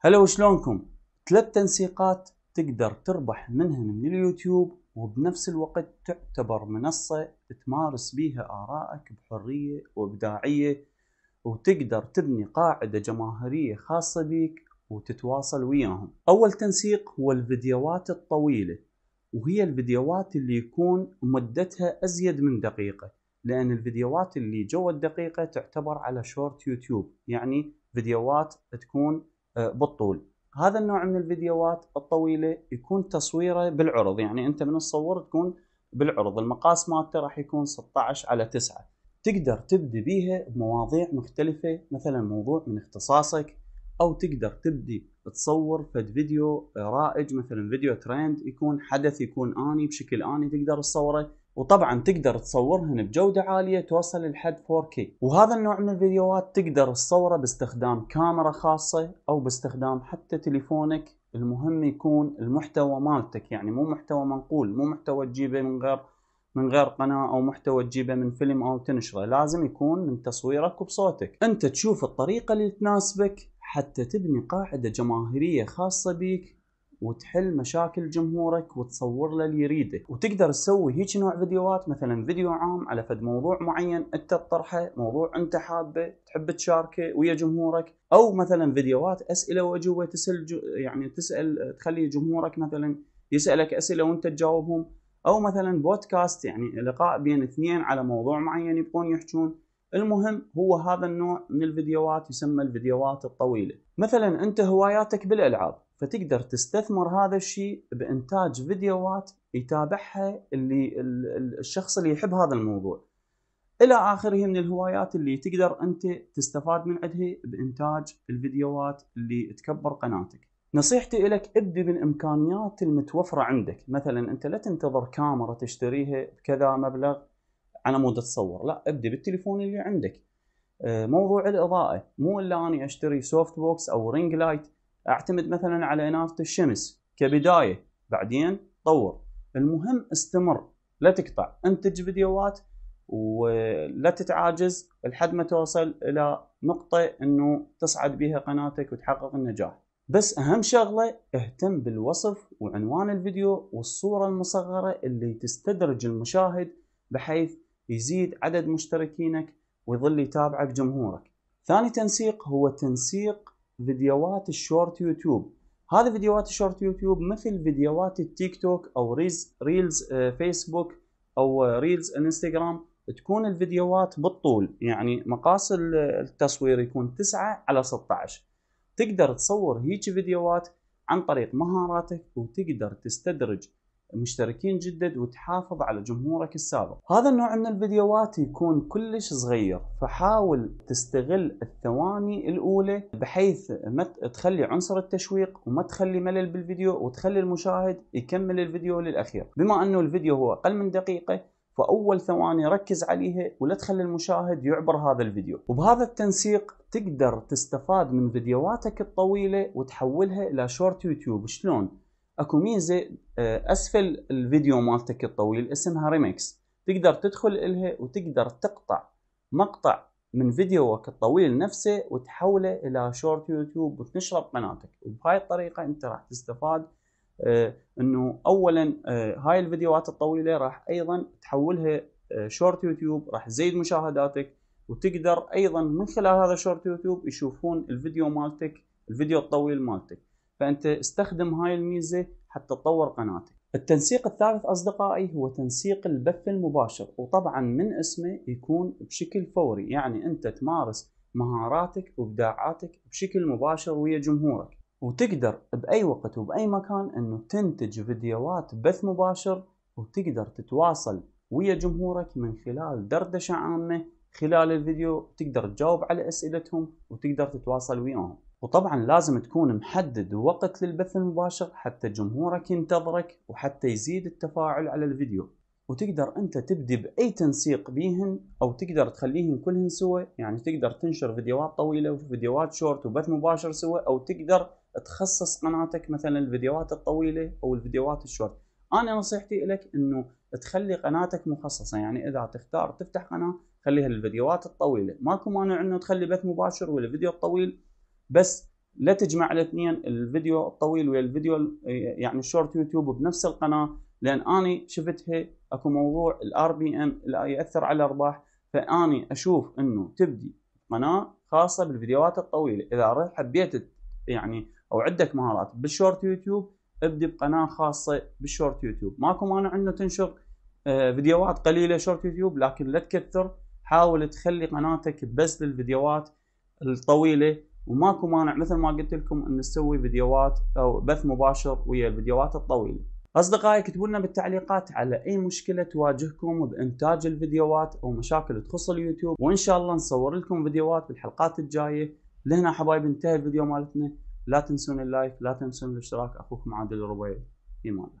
هلا وشلونكم ثلاث تنسيقات تقدر تربح منهن من اليوتيوب وبنفس الوقت تعتبر منصة تمارس بيها آرائك بحرية وإبداعية وتقدر تبني قاعدة جماهيرية خاصة بيك وتتواصل وياهم أول تنسيق هو الفيديوهات الطويلة وهي الفيديوهات اللي يكون مدتها أزيد من دقيقة لأن الفيديوهات اللي جوا الدقيقة تعتبر على شورت يوتيوب يعني فيديوهات تكون بالطول هذا النوع من الفيديوهات الطويله يكون تصويره بالعرض يعني انت من تصور تكون بالعرض المقاس مالته راح يكون 16 على 9 تقدر تبدي بيها بمواضيع مختلفه مثلا موضوع من اختصاصك او تقدر تبدي تصور فد فيديو رائج مثلا فيديو ترند يكون حدث يكون اني بشكل اني تقدر تصوره وطبعا تقدر تصورهن بجودة عالية توصل لحد 4K وهذا النوع من الفيديوهات تقدر تصوره باستخدام كاميرا خاصة او باستخدام حتى تليفونك المهم يكون المحتوى مالتك يعني مو محتوى منقول مو محتوى تجيبه من غير من غير قناة او محتوى تجيبه من فيلم او تنشره لازم يكون من تصويرك وبصوتك انت تشوف الطريقة اللي تناسبك حتى تبني قاعدة جماهيرية خاصة بيك وتحل مشاكل جمهورك وتصور له اللي يريده وتقدر تسوي هيك نوع فيديوهات مثلا فيديو عام على فد موضوع معين انت تطرحه موضوع انت حابه تحب تشاركه ويا جمهورك او مثلا فيديوهات اسئله واجوبه تسال يعني تسال تخلي جمهورك مثلا يسالك اسئله وانت تجاوبهم او مثلا بودكاست يعني لقاء بين اثنين على موضوع معين يبقون يحجون المهم هو هذا النوع من الفيديوهات يسمى الفيديوهات الطويله مثلا انت هواياتك بالالعاب فتقدر تستثمر هذا الشيء بانتاج فيديوهات يتابعها اللي الشخص اللي يحب هذا الموضوع الى اخره من الهوايات اللي تقدر انت تستفاد من عندها بانتاج الفيديوهات اللي تكبر قناتك نصيحتي لك ابدي بالامكانيات المتوفره عندك مثلا انت لا تنتظر كاميرا تشتريها بكذا مبلغ على مود تصور لا ابدي بالتليفون اللي عندك آه، موضوع الاضاءه مو الا اني اشتري سوفت بوكس او رينج لايت اعتمد مثلا على اناره الشمس كبدايه بعدين طور المهم استمر لا تقطع انتج فيديوهات ولا تتعاجز لحد ما توصل الى نقطه انه تصعد بها قناتك وتحقق النجاح بس اهم شغله اهتم بالوصف وعنوان الفيديو والصوره المصغره اللي تستدرج المشاهد بحيث يزيد عدد مشتركينك ويظل يتابعك جمهورك ثاني تنسيق هو تنسيق فيديوهات الشورت يوتيوب هذه فيديوهات الشورت يوتيوب مثل فيديوهات التيك توك او ريز ريلز آه، فيسبوك او آه، ريلز انستغرام تكون الفيديوهات بالطول يعني مقاس التصوير يكون 9 على 16 تقدر تصور هيك فيديوهات عن طريق مهاراتك وتقدر تستدرج مشتركين جدد وتحافظ على جمهورك السابق هذا النوع من الفيديوهات يكون كلش صغير فحاول تستغل الثواني الأولى بحيث ما تخلي عنصر التشويق وما تخلي ملل بالفيديو وتخلي المشاهد يكمل الفيديو للأخير بما أنه الفيديو هو أقل من دقيقة فاول ثواني ركز عليها ولا تخلي المشاهد يعبر هذا الفيديو وبهذا التنسيق تقدر تستفاد من فيديوهاتك الطويله وتحولها الى شورت يوتيوب شلون اكو ميزه آه، اسفل الفيديو مالتك الطويل اسمها ريمكس تقدر تدخل الها وتقدر تقطع مقطع من فيديوك الطويل نفسه وتحوله الى شورت يوتيوب وتنشره بقناتك وبهاي الطريقه انت راح تستفاد آه، انه اولا آه، هاي الفيديوهات الطويله راح ايضا تحولها شورت يوتيوب راح تزيد مشاهداتك وتقدر ايضا من خلال هذا شورت يوتيوب يشوفون الفيديو مالتك الفيديو الطويل مالتك فانت استخدم هاي الميزه حتى تطور قناتك التنسيق الثالث اصدقائي هو تنسيق البث المباشر وطبعا من اسمه يكون بشكل فوري يعني انت تمارس مهاراتك وابداعاتك بشكل مباشر ويا جمهورك وتقدر باي وقت وباي مكان انه تنتج فيديوهات بث مباشر وتقدر تتواصل ويا جمهورك من خلال دردشه عامه خلال الفيديو تقدر تجاوب على اسئلتهم وتقدر تتواصل وياهم وطبعا لازم تكون محدد وقت للبث المباشر حتى جمهورك ينتظرك وحتى يزيد التفاعل على الفيديو وتقدر انت تبدي باي تنسيق بيهن او تقدر تخليهن كلهن سوا يعني تقدر تنشر فيديوهات طويله وفيديوهات شورت وبث مباشر سوا او تقدر تخصص قناتك مثلا الفيديوهات الطويله او الفيديوهات الشورت انا نصيحتي لك انه تخلي قناتك مخصصه يعني اذا تختار تفتح قناه خليها للفيديوهات الطويله ماكو مانع انه تخلي بث مباشر والفيديو الطويل بس لا تجمع الاثنين الفيديو الطويل ويا الفيديو يعني الشورت يوتيوب بنفس القناه لان اني شفتها اكو موضوع الار بي ام ياثر على الارباح فاني اشوف انه تبدي قناه خاصه بالفيديوهات الطويله اذا حبيت يعني او عندك مهارات بالشورت يوتيوب ابدي بقناه خاصه بالشورت يوتيوب ماكو مانع انه تنشر آه، فيديوهات قليله شورت يوتيوب لكن لا تكثر حاول تخلي قناتك بس للفيديوهات الطويله وماكو مانع مثل ما قلت لكم ان نسوي فيديوهات او بث مباشر ويا الفيديوهات الطويله اصدقائي اكتبوا لنا بالتعليقات على اي مشكله تواجهكم بانتاج الفيديوهات او مشاكل تخص اليوتيوب وان شاء الله نصور لكم فيديوهات بالحلقات الجايه لهنا حبايب انتهى الفيديو مالتنا لا تنسون اللايك لا تنسون الاشتراك اخوكم عادل الربيعي في الله